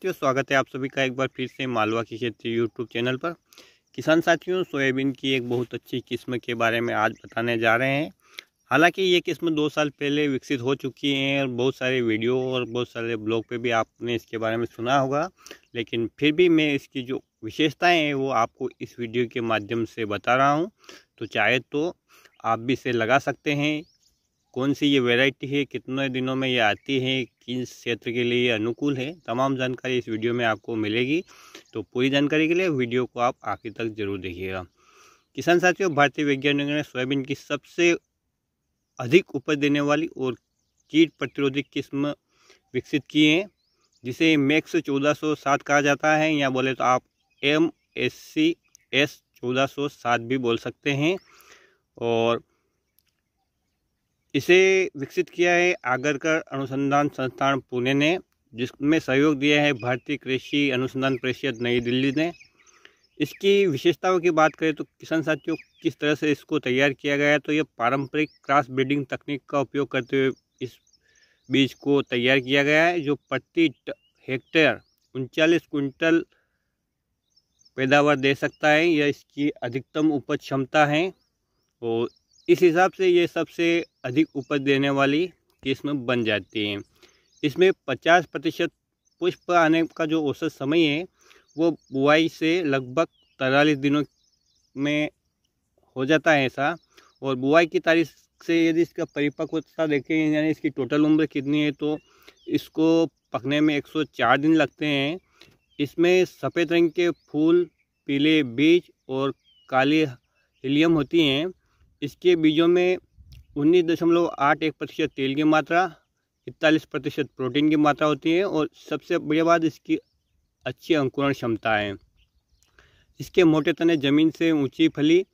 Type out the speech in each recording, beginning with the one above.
साथियों स्वागत है आप सभी का एक बार फिर से मालवा की खेती यूट्यूब चैनल पर किसान साथियों सोयाबीन की एक बहुत अच्छी किस्म के बारे में आज बताने जा रहे हैं हालांकि ये किस्म दो साल पहले विकसित हो चुकी है और बहुत सारे वीडियो और बहुत सारे ब्लॉग पे भी आपने इसके बारे में सुना होगा लेकिन फिर भी मैं इसकी जो विशेषताएँ हैं वो आपको इस वीडियो के माध्यम से बता रहा हूँ तो चाहे तो आप भी इसे लगा सकते हैं कौन सी ये वेराइटी है कितने दिनों में ये आती है किस क्षेत्र के लिए अनुकूल है तमाम जानकारी इस वीडियो में आपको मिलेगी तो पूरी जानकारी के लिए वीडियो को आप आखिर तक जरूर देखिएगा किसान साथियों भारतीय वैज्ञानिकों ने सोयाबीन की सबसे अधिक उपज देने वाली और कीट प्रतिरोधी किस्म विकसित की है जिसे मैक्स चौदह सौ सात कहा जाता है या बोले तो आप एम एस सी एस चौदह सौ सात भी बोल सकते हैं और इसे विकसित किया है आगरकर अनुसंधान संस्थान पुणे ने जिसमें सहयोग दिया है भारतीय कृषि अनुसंधान परिषद नई दिल्ली ने इसकी विशेषताओं की बात करें तो किसान साथियों किस तरह से इसको तैयार किया गया है तो यह पारंपरिक क्रॉस ब्रीडिंग तकनीक का उपयोग करते हुए इस बीज को तैयार किया गया है जो प्रति हेक्टेयर उनचालीस क्विंटल पैदावार दे सकता है यह इसकी अधिकतम उपज क्षमता है और इस हिसाब से ये सबसे अधिक उपज देने वाली किस्म बन जाती है इसमें 50 प्रतिशत पुष्प आने का जो औसत समय है वो बुआई से लगभग तैंतालीस दिनों में हो जाता है ऐसा और बुआई की तारीख से यदि इसका परिपक्वता देखें यानी इसकी टोटल उम्र कितनी है तो इसको पकने में 104 दिन लगते हैं इसमें सफ़ेद रंग के फूल पीले बीज और काली हिलियम होती हैं इसके बीजों में उन्नीस दशमलव आठ एक प्रतिशत तेल की मात्रा इकतालीस प्रतिशत प्रोटीन की मात्रा होती है और सबसे बढ़िया बात इसकी अच्छी अंकुरण क्षमता है इसके मोटे तने ज़मीन से ऊंची फली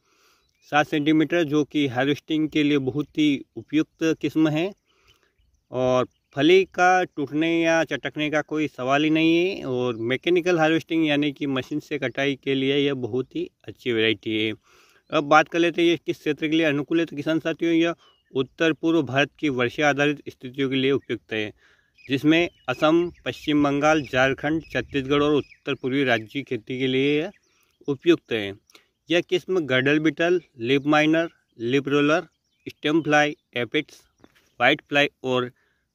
सात सेंटीमीटर जो कि हार्वेस्टिंग के लिए बहुत ही उपयुक्त किस्म है और फली का टूटने या चटकने का कोई सवाल ही नहीं है और मैकेनिकल हार्वेस्टिंग यानी कि मशीन से कटाई के लिए यह बहुत ही अच्छी वैरायटी है अब बात कर लेते हैं ये किस क्षेत्र के लिए अनुकूल है तो किसान साथियों यह उत्तर पूर्व भारत की वर्षा आधारित स्थितियों के लिए उपयुक्त है जिसमें असम पश्चिम बंगाल झारखंड छत्तीसगढ़ और उत्तर पूर्वी राज्य की खेती के लिए उपयुक्त है यह किस्म girdle beetle leaf miner leaf roller stem fly aphids white fly और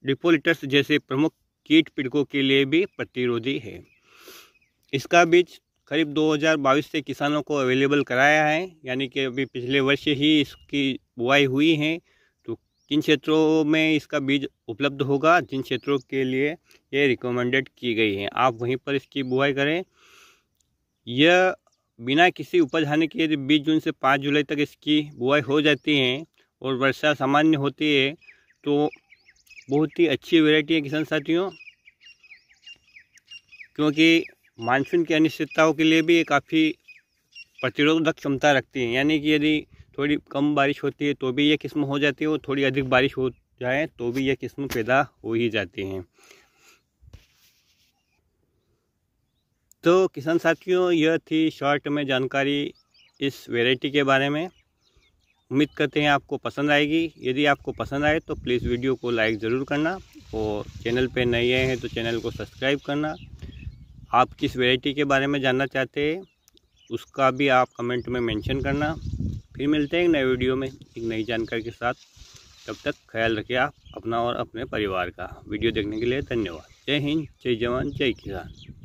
डिपोलिटर्स जैसे प्रमुख कीट पीड़कों के लिए भी प्रतिरोधी है इसका बीज करीब 2022 से किसानों को अवेलेबल कराया है यानी कि अभी पिछले वर्ष ही इसकी बुआई हुई है तो किन क्षेत्रों में इसका बीज उपलब्ध होगा जिन क्षेत्रों के लिए ये रिकमेंडेड की गई है आप वहीं पर इसकी बुआई करें यह बिना किसी उपज हानि के यदि बीस जून से पाँच जुलाई तक इसकी बुआई हो जाती है और वर्षा सामान्य होती है तो बहुत ही अच्छी वेराइटी है किसान साथियों क्योंकि मानसून की अनिश्चितताओं के लिए भी ये काफ़ी प्रतिरोधक क्षमता रखती है यानी कि यदि थोड़ी कम बारिश होती है तो भी ये किस्म हो जाती है और थोड़ी अधिक बारिश हो जाए तो भी ये किस्म पैदा हो ही जाती हैं तो किसान साथियों यह थी शॉर्ट में जानकारी इस वेराइटी के बारे में उम्मीद करते हैं आपको पसंद आएगी यदि आपको पसंद आए तो प्लीज़ वीडियो को लाइक ज़रूर करना और चैनल पर नए आए हैं तो चैनल को सब्सक्राइब करना आप किस वेराइटी के बारे में जानना चाहते हैं उसका भी आप कमेंट में मेंशन करना फिर मिलते हैं एक नए वीडियो में एक नई जानकारी के साथ तब तक ख्याल रखिए आप अपना और अपने परिवार का वीडियो देखने के लिए धन्यवाद जय हिंद जय जवान जय किसान